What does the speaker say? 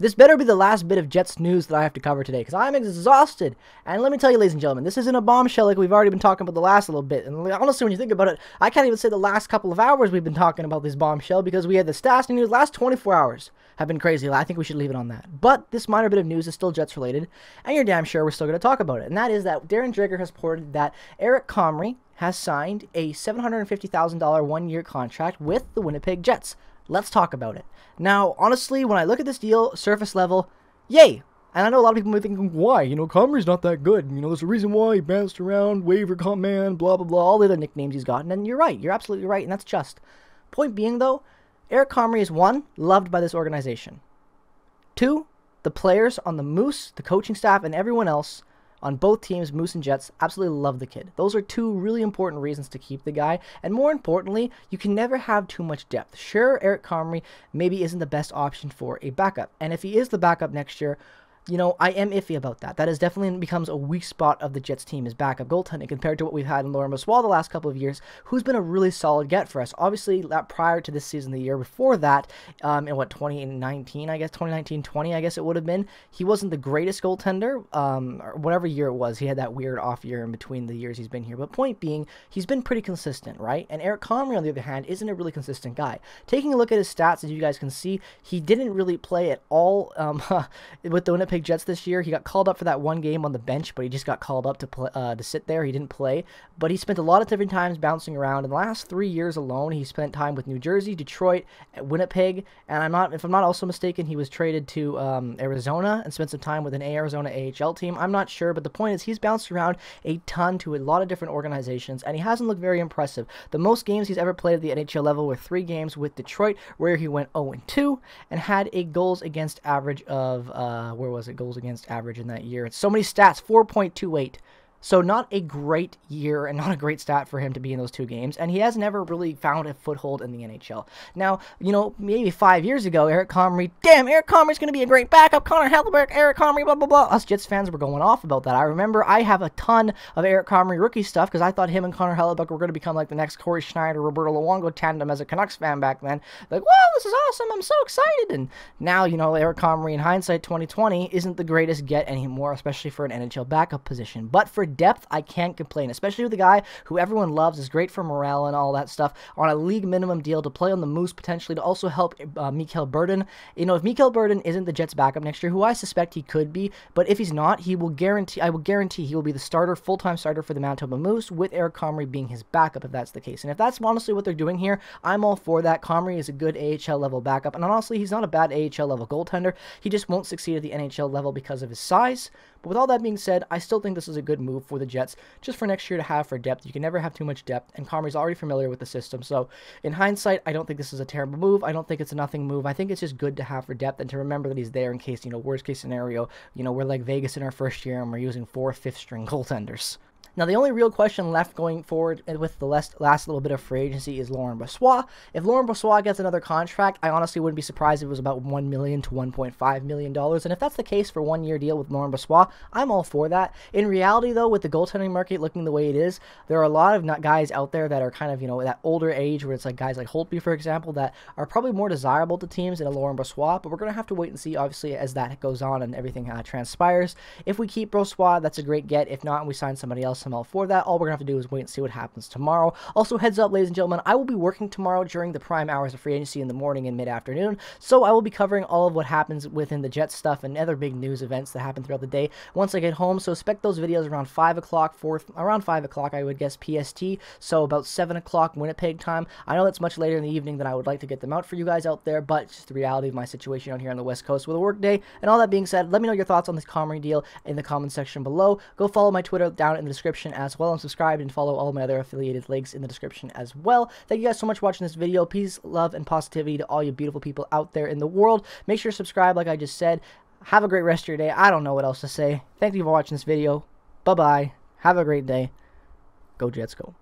This better be the last bit of Jets news that I have to cover today, because I'm exhausted. And let me tell you, ladies and gentlemen, this isn't a bombshell like we've already been talking about the last little bit. And honestly, when you think about it, I can't even say the last couple of hours we've been talking about this bombshell, because we had the Stastny news last 24 hours have been crazy. I think we should leave it on that. But this minor bit of news is still Jets related, and you're damn sure we're still going to talk about it. And that is that Darren Drager has reported that Eric Comrie has signed a $750,000 one year contract with the Winnipeg Jets. Let's talk about it. Now, honestly, when I look at this deal, surface level, yay! And I know a lot of people may thinking, why? You know, Comrie's not that good. You know, there's a reason why he bounced around, waiver command, blah, blah, blah, all the other nicknames he's gotten. And you're right. You're absolutely right, and that's just. Point being, though, Eric Comrie is one, loved by this organization. Two, the players on the Moose, the coaching staff, and everyone else on both teams, Moose and Jets absolutely love the kid. Those are two really important reasons to keep the guy, and more importantly, you can never have too much depth. Sure, Eric Comrie maybe isn't the best option for a backup, and if he is the backup next year, you know, I am iffy about that. That has definitely becomes a weak spot of the Jets team is backup goaltending compared to what we've had in Laura Maswal the last couple of years, who's been a really solid get for us. Obviously, that prior to this season, the year before that, um, in what 2019, I guess 2019 20, I guess it would have been. He wasn't the greatest goaltender, um, or whatever year it was. He had that weird off year in between the years he's been here. But point being, he's been pretty consistent, right? And Eric Comrie, on the other hand, isn't a really consistent guy. Taking a look at his stats, as you guys can see, he didn't really play at all um, with the Winnipeg Jets this year. He got called up for that one game on the bench, but he just got called up to play, uh, to sit there. He didn't play, but he spent a lot of different times bouncing around. In the last three years alone, he spent time with New Jersey, Detroit, Winnipeg, and I'm not if I'm not also mistaken, he was traded to um, Arizona and spent some time with an Arizona AHL team. I'm not sure, but the point is he's bounced around a ton to a lot of different organizations, and he hasn't looked very impressive. The most games he's ever played at the NHL level were three games with Detroit, where he went 0 2 and had a goals against average of uh, where was was it goals against average in that year. It's so many stats, 4.28 so not a great year and not a great stat for him to be in those two games, and he has never really found a foothold in the NHL. Now, you know, maybe five years ago, Eric Comrie, damn, Eric Comrie's going to be a great backup, Connor Helleberg, Eric Comrie, blah, blah, blah. Us Jets fans were going off about that. I remember I have a ton of Eric Comrie rookie stuff because I thought him and Connor Helleberg were going to become like the next Corey Schneider, Roberto Luongo tandem as a Canucks fan back then. Like, wow, this is awesome, I'm so excited. And now, you know, Eric Comrie in hindsight 2020 isn't the greatest get anymore, especially for an NHL backup position. But for depth, I can't complain, especially with a guy who everyone loves, is great for morale and all that stuff, on a league minimum deal to play on the Moose potentially to also help uh, Mikael Burden. You know, if Mikael Burden isn't the Jets' backup next year, who I suspect he could be, but if he's not, he will guarantee, I will guarantee he will be the starter, full-time starter for the Manitoba Moose, with Eric Comrie being his backup if that's the case. And if that's honestly what they're doing here, I'm all for that. Comrie is a good AHL level backup, and honestly, he's not a bad AHL level goaltender. He just won't succeed at the NHL level because of his size, but with all that being said, I still think this is a good move for the Jets just for next year to have for depth. You can never have too much depth, and Comrie's already familiar with the system. So in hindsight, I don't think this is a terrible move. I don't think it's a nothing move. I think it's just good to have for depth and to remember that he's there in case, you know, worst case scenario, you know, we're like Vegas in our first year and we're using four fifth string goaltenders. Now, the only real question left going forward with the last, last little bit of free agency is Lauren Bossois. If Lauren Bossois gets another contract, I honestly wouldn't be surprised if it was about $1 million to $1.5 million. And if that's the case for one year deal with Lauren Bossois, I'm all for that. In reality, though, with the goaltending market looking the way it is, there are a lot of guys out there that are kind of, you know, that older age where it's like guys like Holtby, for example, that are probably more desirable to teams than a Lauren Bossois. But we're going to have to wait and see, obviously, as that goes on and everything uh, transpires. If we keep Bossois, that's a great get. If not, we sign somebody else SML for that. All we're going to have to do is wait and see what happens tomorrow. Also, heads up, ladies and gentlemen, I will be working tomorrow during the prime hours of free agency in the morning and mid-afternoon, so I will be covering all of what happens within the Jets stuff and other big news events that happen throughout the day once I get home, so expect those videos around 5 o'clock, around 5 o'clock, I would guess, PST, so about 7 o'clock Winnipeg time. I know that's much later in the evening than I would like to get them out for you guys out there, but just the reality of my situation out here on the West Coast with a work day. And all that being said, let me know your thoughts on this Comrie deal in the comment section below. Go follow my Twitter down in the description description as well. And subscribe and follow all my other affiliated links in the description as well. Thank you guys so much for watching this video. Peace, love, and positivity to all you beautiful people out there in the world. Make sure to subscribe, like I just said. Have a great rest of your day. I don't know what else to say. Thank you for watching this video. Bye-bye. Have a great day. Go Jets, go.